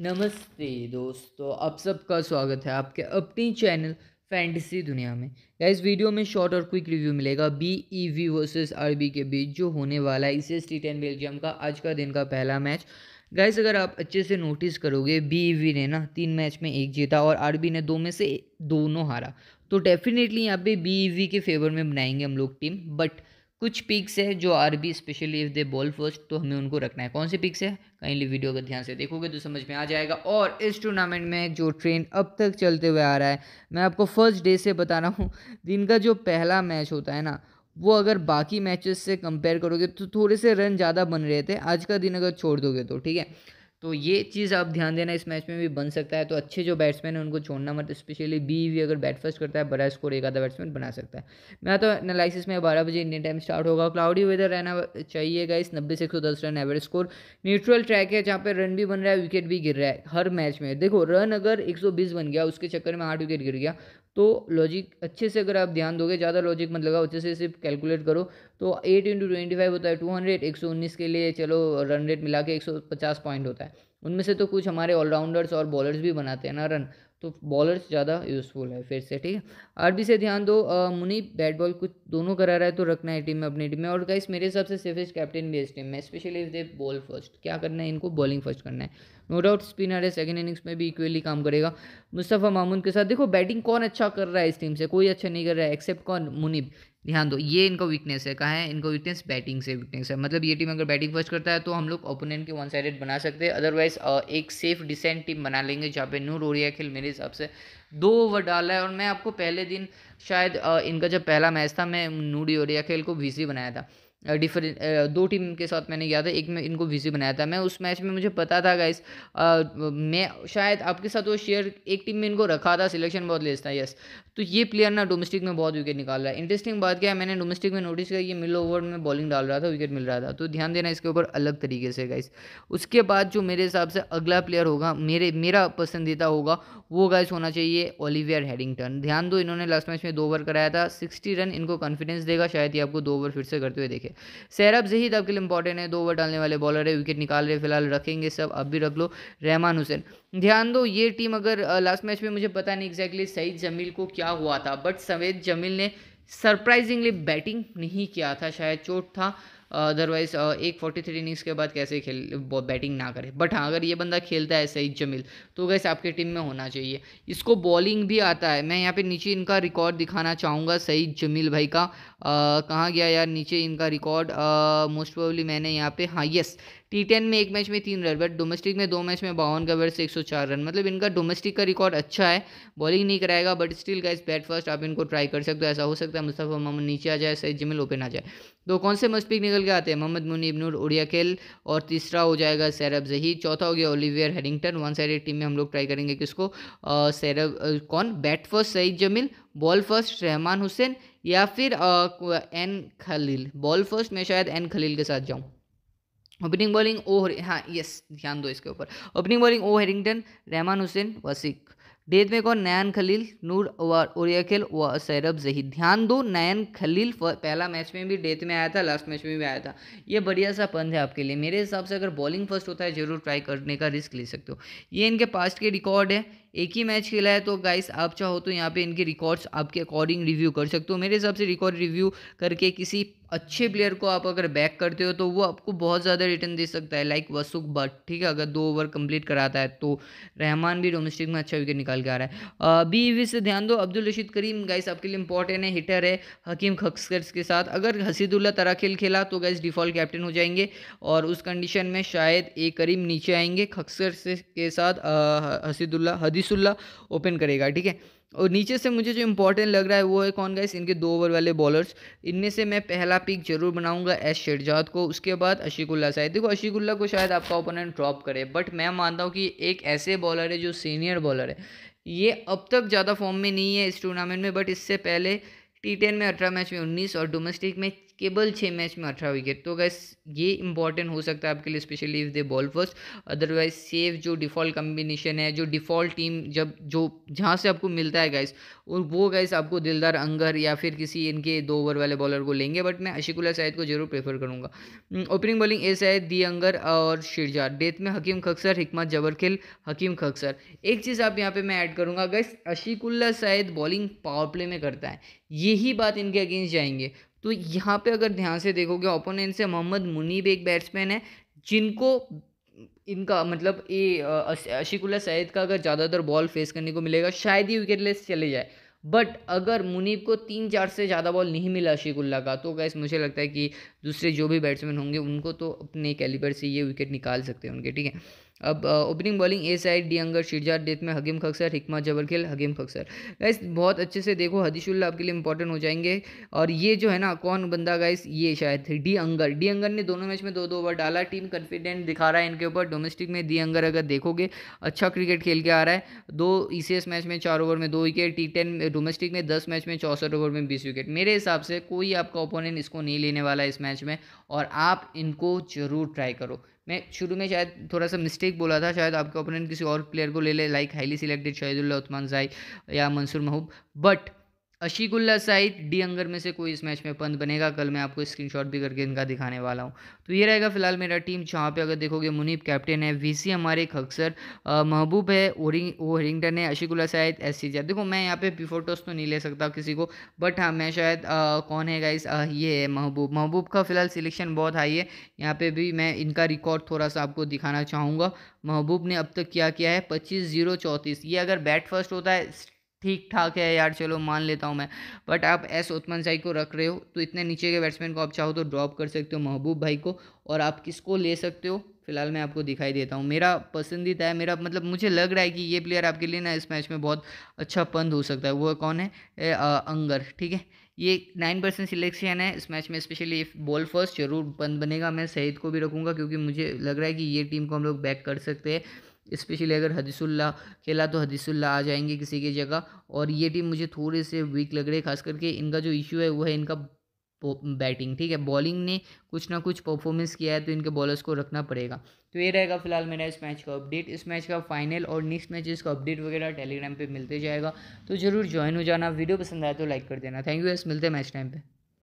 नमस्ते दोस्तों आप सबका स्वागत है आपके अपनी चैनल फैंटसी दुनिया में इस वीडियो में शॉर्ट और क्विक रिव्यू मिलेगा B E V versus R B के बीच जो होने वाला है इसे स्ट्रीट एंड बेल्जियम का आज का दिन का पहला मैच गाइस अगर आप अच्छे से नोटिस करोगे बी वी e ने ना तीन मैच में एक जीता और आर बी ने दो में से दोनों हारा तो डेफिनेटली यहाँ पे बी वी e के फेवर में बनाएंगे हम लोग टीम बट कुछ पिक्स है जो R B specially if they bowl first तो हमें उनको रखना है कौन सी पिक्स है काइंडली वीडियो का ध्यान से देखोगे तो समझ में आ जाएगा और इस टूर्नामेंट में जो ट्रेन अब तक चलते हुए आ रहा है मैं आपको फर्स्ट डे से बता रहा हूँ दिन का जो पहला मैच होता है ना वो अगर बाकी मैचेस से कंपेयर करोगे तो थोड़े से रन ज़्यादा बन रहे थे आज का दिन अगर छोड़ दोगे तो ठीक है तो ये चीज़ आप ध्यान देना इस मैच में भी बन सकता है तो अच्छे जो बैट्समैन हैं उनको छोड़ना मत स्पेशली बी वी अगर बैट फर्स्ट करता है बड़ा स्कोर एक आधा बैट्समैन बना सकता है मैं तो एनालिसिस में बारह बजे इंडियन टाइम स्टार्ट होगा क्लाउडी वेदर रहना चाहिएगा इस नब्बे से एक सौ दस run average score neutral track है जहाँ पर रन भी बन रहा है विकेट भी गिर रहा है हर मैच में देखो रन अगर एक सौ बीस बन गया उसके चक्कर में आठ विकेट गिर गया तो लॉजिक अच्छे से अगर आप ध्यान दोगे ज़्यादा लॉजिक मत लगाओ अच्छे से सिर्फ कैलकुलेट करो तो एट इंटू ट्वेंटी फाइव होता है टू हंड्रेड एक सौ उन्नीस के लिए चलो रन रेट मिला के एक सौ पचास पॉइंट होता है उनमें से तो कुछ हमारे ऑलराउंडर्स और बॉलर्स भी बनाते हैं ना रन तो बॉलर्स ज़्यादा यूज़फुल है फिर से ठीक है आरबी से ध्यान दो मुनी बैट बॉल कुछ दोनों करा रहा है तो रखना है टीम में अपनी टीम में और गाइस मेरे हिसाब से सेफेस्ट कैप्टन भी है इस टीम में specially if they bowl first क्या करना है इनको बॉलिंग फर्स्ट करना है नो डाउट स्पिनर है सेकेंड इनिंग्स में भी इक्वली काम करेगा मुस्तफ़ा मामून के साथ देखो बैटिंग कौन अच्छा कर रहा है इस टीम से कोई अच्छा नहीं कर रहा है एक्सेप्ट कौन मुनिब ध्यान दो ये इनका वीकनेस है कहाँ है इनको वीकनेस बैटिंग से वीकनेस है मतलब ये टीम अगर बैटिंग फर्स्ट करता है तो हम लोग ओपोनेंट के वन साइडेड बना सकते हैं अदरवाइज एक सेफ डिसेंट टीम बना लेंगे जहाँ पे नूर ओरिया खेल मेरे हिसाब से दो ओवर डाला है और मैं आपको पहले दिन शायद इनका जब पहला मैच था मैं नूर ओरिया खेल को वीसी बनाया था डिफरेंट दो टीम के साथ मैंने किया था एक में इनको विजी बनाया था मैं उस मैच में मुझे पता था गाइस मैं शायद आपके साथ वो शेयर एक टीम में इनको रखा था सिलेक्शन बहुत लेस था यस तो ये प्लेयर ना डोमेस्टिक में बहुत विकेट निकाल रहा है इंटरेस्टिंग बात क्या है मैंने डोमेस्टिक में नोटिस किया ये मिलो ओवर में बॉलिंग डाल रहा था विकेट मिल रहा था तो ध्यान देना इसके ऊपर अलग तरीके से गाइस उसके बाद जो मेरे हिसाब से अगला प्लेयर होगा मेरे मेरा पसंदीदा होगा वो गाइस होना चाहिए ओलिवियर हेडिंगटन ध्यान दो इन्होंने लास्ट मैच में दो ओवर कराया था सिक्सटी रन इनको कॉन्फिडेंस देगा शायद ये आपको दो ओवर फिर से करते हुए देखे है सैरब जहीद आपके लिए इंपॉर्टेंट है दो ओवर डालने वाले बॉलर है विकेट निकाल रहे फिलहाल रखेंगे सब अब भी रख लो रहमान हुसैन ध्यान दो ये टीम अगर लास्ट मैच में मुझे पता नहीं एग्जैक्टली सईद जमील को क्या हुआ था बट सवेद जमील ने सरप्राइजिंगली बैटिंग नहीं किया था शायद चोट था अदरवाइज uh, एक फोर्टी थ्री इनिंग्स के बाद कैसे खेल बैटिंग ना करे बट हाँ अगर ये बंदा खेलता है सईद जमील तो गैस आपके टीम में होना चाहिए इसको बॉलिंग भी आता है मैं यहाँ पे नीचे इनका रिकॉर्ड दिखाना चाहूँगा सईद जमील भाई का कहाँ गया यार नीचे इनका रिकॉर्ड मोस्ट प्रोबली मैंने यहाँ पे हाँ यस टी टेन में एक मैच में तीन रन बट डोमेस्टिक में दो मैच में बावन का से एक सौ चार रन मतलब इनका डोमेस्टिक का रिकॉर्ड अच्छा है बॉलिंग नहीं कराएगा but still guys bat first आप इनको ट्राई कर सकते हो ऐसा हो सकता है मुस्तफ़ा मोहम्मद नीचे आ जाए सईद जमील ओपन आ जाए दो तो कौन से मस्पिक निकल के आते हैं मोहम्मद मुनीब नूर खेल और तीसरा हो जाएगा सैरब जही चौथा हो गया Olivier Headington one side team में हम लोग ट्राई करेंगे किसको सैरब कौन bat first Saeed Jameel bowl first Rahman Hussain या फिर एन खलील बॉल फर्स्ट मैं शायद एन खलील के साथ जाऊँ ओपनिंग बॉलिंग ओ हाँ यस ध्यान दो इसके ऊपर opening bowling O Herrington Rahman Hussain Wasiq death में कौन नयन खलील नूर और ओरियाखेल व सैरब जही ध्यान दो नयन खलील पहला मैच में भी डेथ में आया था लास्ट मैच में भी आया था ये बढ़िया सा पंथ है आपके लिए मेरे हिसाब से अगर बॉलिंग फर्स्ट होता है जरूर ट्राई करने का रिस्क ले सकते हो ये इनके पास्ट के रिकॉर्ड है एक ही मैच खेला है तो गाइस आप चाहो तो यहाँ पे इनके रिकॉर्ड्स आपके अकॉर्डिंग रिव्यू कर सकते हो मेरे हिसाब से रिकॉर्ड रिव्यू करके किसी अच्छे प्लेयर को आप अगर बैक करते हो तो वो आपको बहुत ज़्यादा रिटर्न दे सकता है लाइक वसुक बट ठीक है अगर दो ओवर कंप्लीट कराता है तो रहमान भी डोमेस्टिक में अच्छा विकेट निकाल के आ रहा है बी वी से ध्यान दो अब्दुल रशीद करीम गाइस आपके लिए इंपॉर्टेंट है हिटर है हकीम खक्सकर्स के साथ अगर हसीदुल्ला खेल खेला तो गाइस डिफॉल्ट कैप्टन हो जाएंगे और उस कंडीशन में शायद ए करीम नीचे आएंगे खक्सकर के साथ हसीदुल्ला हदीस हबीसुल्ला ओपन करेगा ठीक है और नीचे से मुझे जो इंपॉर्टेंट लग रहा है वो है कौन गाइस इनके दो ओवर वाले बॉलर्स इनमें से मैं पहला पिक जरूर बनाऊंगा एस शेरजाद को उसके बाद अशिकुल्ला शायद देखो अशिकुल्ला को शायद आपका ओपोनेंट ड्रॉप करे बट मैं मानता हूँ कि एक ऐसे बॉलर है जो सीनियर बॉलर है ये अब तक ज़्यादा फॉर्म में नहीं है इस टूर्नामेंट में बट इससे पहले टी टेन में अठारह मैच में उन्नीस और डोमेस्टिक में केवल छः मैच में अठारह विकेट तो गैस ये इंपॉर्टेंट हो सकता है आपके लिए specially if they bowl first otherwise safe जो डिफ़ॉल्ट कम्बिनेशन है जो डिफ़ॉल्ट टीम जब जो जहाँ से आपको मिलता है गैस और वो गैस आपको दिलदार अंगर या फिर किसी इनके दो ओवर वाले बॉलर को लेंगे बट मैं अशिकुल्ला सैद को जरूर प्रेफर करूँगा ओपनिंग बॉलिंग ए सैद दी अंगर और शिरजा डेथ में हकीम खक्सर हिकमत जबरखिल हकीम खक्सर एक चीज़ आप यहाँ पे मैं ऐड करूँगा गैस Ashiqullah Shahid bowling power play में करता है यही बात इनके अगेंस्ट जाएंगे तो यहाँ पे अगर ध्यान से देखोगे ओपोनेंट से मोहम्मद मुनीब एक बैट्समैन है जिनको इनका मतलब ये अशिकुल्ला सैद का अगर ज़्यादातर बॉल फेस करने को मिलेगा शायद ही विकेट लेस चले जाए बट अगर मुनीब को तीन चार से ज़्यादा बॉल नहीं मिला अशिकुल्ला का तो गैस मुझे लगता है कि दूसरे जो भी बैट्समैन होंगे उनको तो अपने कैलिबर से ये विकेट निकाल सकते हैं उनके ठीक है अब ओपनिंग बॉलिंग ए साइड डी अंगर शिरजार डेथ में हकीम खक्सर हिकमा जबरखेल हकीम खक्सर गाइस बहुत अच्छे से देखो हदीशुल्ला आपके लिए इंपॉर्टेंट हो जाएंगे और ये जो है ना कौन बंदा गाइस ये शायद डी अंगर डी अंगर ने दोनों मैच में दो दो ओवर डाला टीम कॉन्फिडेंट दिखा रहा है इनके ऊपर डोमेस्टिक में डी अंगर अगर देखोगे अच्छा क्रिकेट खेल के आ रहा है दो ई e मैच में चार ओवर में दो विकेट टी टेन डोमेस्टिक में दस मैच में चौसठ ओवर में बीस विकेट मेरे हिसाब से कोई आपका ओपोनेंट इसको नहीं लेने वाला इस मैच में और आप इनको जरूर ट्राई करो मैं शुरू में शायद थोड़ा सा मिस्टेक बोला था शायद आपके ओपोनेंट किसी और प्लेयर को ले ले like highly selected Shahidullah Usmanzai या मंसूर महूब बट अशीकुल्ला साइद डी अंगर में से कोई इस मैच में पंत बनेगा कल मैं आपको स्क्रीनशॉट भी करके इनका दिखाने वाला हूँ तो ये रहेगा फिलहाल मेरा टीम जहाँ पे अगर देखोगे मुनीब कैप्टन है वीसी हमारे खक्सर महबूब है ओरिंग ओ हरिंगटन है अशीकुल्ला साइद एस सी देखो मैं यहाँ पे पिफोटोस तो नहीं ले सकता किसी को बट हाँ मैं शायद आ, कौन है गाइस ये है महबूब महबूब का फिलहाल सिलेक्शन बहुत हाई है यहाँ पर भी मैं इनका रिकॉर्ड थोड़ा सा आपको दिखाना चाहूँगा महबूब ने अब तक क्या किया है पच्चीस जीरो चौंतीस ये अगर बैट फर्स्ट होता है ठीक ठाक है यार चलो मान लेता हूँ मैं बट आप एस उतमन साई को रख रहे हो तो इतने नीचे के बैट्समैन को आप चाहो तो ड्रॉप कर सकते हो महबूब भाई को और आप किसको ले सकते हो फिलहाल मैं आपको दिखाई देता हूँ मेरा पसंदीदा है मेरा मतलब मुझे लग रहा है कि ये प्लेयर आपके लिए ना इस मैच में बहुत अच्छा पंद हो सकता है वो कौन है ए, आ, अंगर ठीक है ये नाइन परसेंट सिलेक्शन है इस मैच में स्पेशली इफ बॉल फर्स्ट जरूर पंद बनेगा मैं सईद को भी रखूँगा क्योंकि मुझे लग रहा है कि ये टीम को हम लोग बैक कर सकते हैं स्पेशली अगर हदीसुल्ला खेला तो हदीसुल्ला आ जाएंगे किसी की जगह और ये टीम मुझे थोड़े से वीक लग रही है खास करके इनका जो इशू है वो है इनका बैटिंग ठीक है बॉलिंग ने कुछ ना कुछ परफॉर्मेंस किया है तो इनके बॉलर्स को रखना पड़ेगा तो ये रहेगा फिलहाल मेरा इस मैच का अपडेट इस मैच का फाइनल और नेक्स्ट मैचेस का अपडेट वगैरह टेलीग्राम पे मिलते जाएगा तो जरूर ज्वाइन हो जाना वीडियो पसंद आया तो लाइक कर देना थैंक यू एस मिलते हैं मैच टाइम पर